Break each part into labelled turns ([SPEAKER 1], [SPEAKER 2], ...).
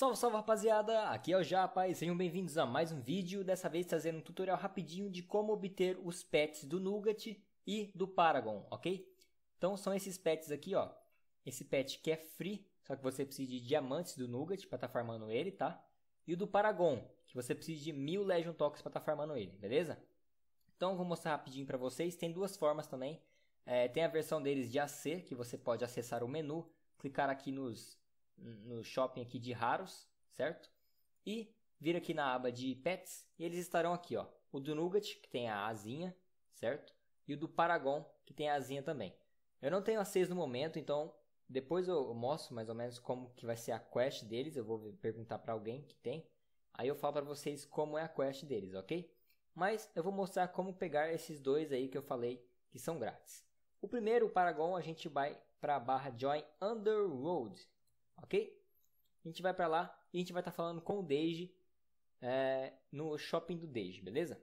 [SPEAKER 1] Salve, salve rapaziada! Aqui é o Japa e sejam bem-vindos a mais um vídeo, dessa vez trazendo um tutorial rapidinho de como obter os pets do Nugget e do Paragon, ok? Então são esses pets aqui, ó. Esse pet que é free, só que você precisa de diamantes do Nugget para estar tá farmando ele, tá? E o do Paragon, que você precisa de mil Legion Tox para estar tá farmando ele, beleza? Então vou mostrar rapidinho para vocês, tem duas formas também. É, tem a versão deles de AC, que você pode acessar o menu, clicar aqui nos no shopping aqui de raros, certo? E vir aqui na aba de pets e eles estarão aqui, ó. O do nugget que tem a asinha, certo? E o do Paragon, que tem a asinha também. Eu não tenho a 6 no momento, então depois eu mostro mais ou menos como que vai ser a quest deles. Eu vou perguntar para alguém que tem. Aí eu falo para vocês como é a quest deles, ok? Mas eu vou mostrar como pegar esses dois aí que eu falei que são grátis. O primeiro, o Paragon, a gente vai para a barra Join Underworld, ok? A gente vai para lá e a gente vai estar tá falando com o Deji é, no shopping do Deji, beleza?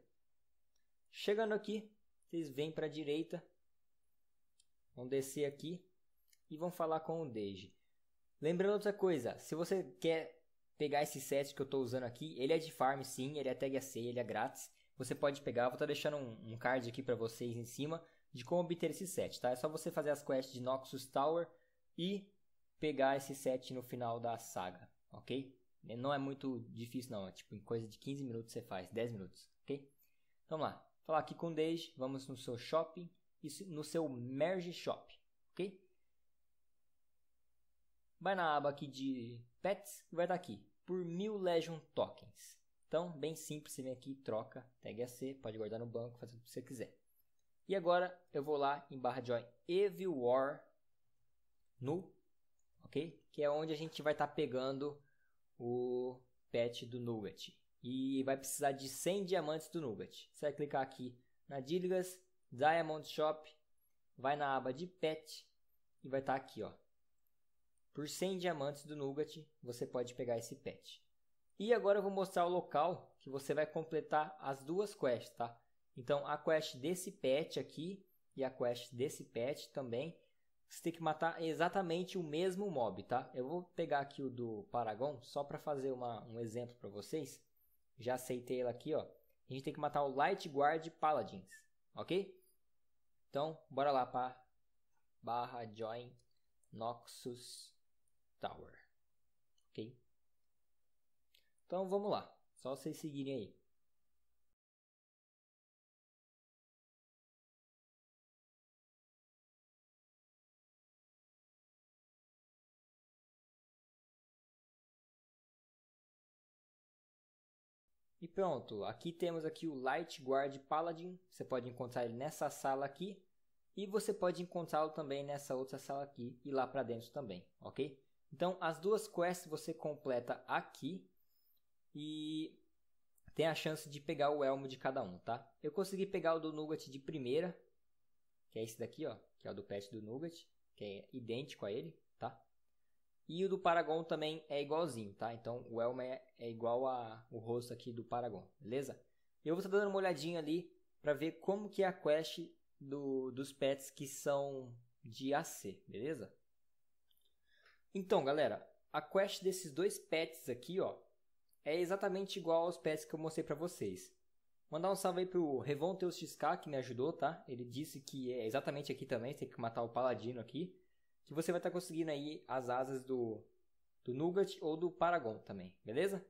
[SPEAKER 1] Chegando aqui, vocês vêm para a direita, vão descer aqui e vão falar com o Deji. Lembrando outra coisa, se você quer pegar esse set que eu estou usando aqui, ele é de farm sim, ele é tag AC, ele é grátis. Você pode pegar, eu vou estar tá deixando um, um card aqui para vocês em cima de como obter esse set, tá? É só você fazer as quests de Noxus Tower e pegar esse set no final da saga, ok? Não é muito difícil não, é tipo em coisa de 15 minutos você faz, 10 minutos, ok? Vamos lá, falar aqui com o Dej, vamos no seu shopping e no seu merge shop, ok? Vai na aba aqui de pets e vai estar tá aqui, por mil Legion Tokens. Então, bem simples, você vem aqui, troca, tag AC, pode guardar no banco, fazer o que você quiser. E agora eu vou lá em barra join Evil War no ok? Que é onde a gente vai estar tá pegando o pet do Nugget. E vai precisar de 100 diamantes do Nugget. Você vai clicar aqui na Dilgas, Diamond Shop, vai na aba de pet e vai estar tá aqui, ó. Por 100 diamantes do Nugget, você pode pegar esse pet. E agora eu vou mostrar o local que você vai completar as duas quests, tá? Então, a quest desse pet aqui e a quest desse pet também você tem que matar exatamente o mesmo mob, tá? Eu vou pegar aqui o do Paragon só para fazer uma, um exemplo para vocês. Já aceitei ela aqui, ó. A gente tem que matar o Light Guard Paladins, ok? Então, bora lá para barra join Noxus Tower, ok? Então, vamos lá. Só vocês seguirem aí. E pronto, aqui temos aqui o Light Guard Paladin, você pode encontrar ele nessa sala aqui. E você pode encontrá-lo também nessa outra sala aqui e lá para dentro também, ok? Então as duas quests você completa aqui e tem a chance de pegar o elmo de cada um, tá? Eu consegui pegar o do Nugget de primeira, que é esse daqui, ó, que é o do pet do Nugget, que é idêntico a ele. E o do Paragon também é igualzinho, tá? Então o Elma é, é igual a o rosto aqui do Paragon, beleza? Eu vou estar dando uma olhadinha ali para ver como que é a quest do, dos pets que são de AC, beleza? Então, galera, a quest desses dois pets aqui, ó, é exatamente igual aos pets que eu mostrei para vocês. Mandar um salve aí pro Revon XK que me ajudou, tá? Ele disse que é exatamente aqui também, tem que matar o Paladino aqui que você vai estar tá conseguindo aí as asas do, do Nougat ou do Paragon também, beleza?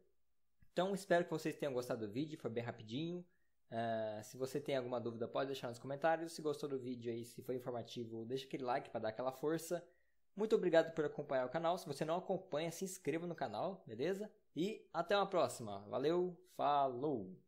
[SPEAKER 1] Então, espero que vocês tenham gostado do vídeo, foi bem rapidinho. Uh, se você tem alguma dúvida, pode deixar nos comentários. Se gostou do vídeo aí, se foi informativo, deixa aquele like para dar aquela força. Muito obrigado por acompanhar o canal. Se você não acompanha, se inscreva no canal, beleza? E até uma próxima. Valeu, falou!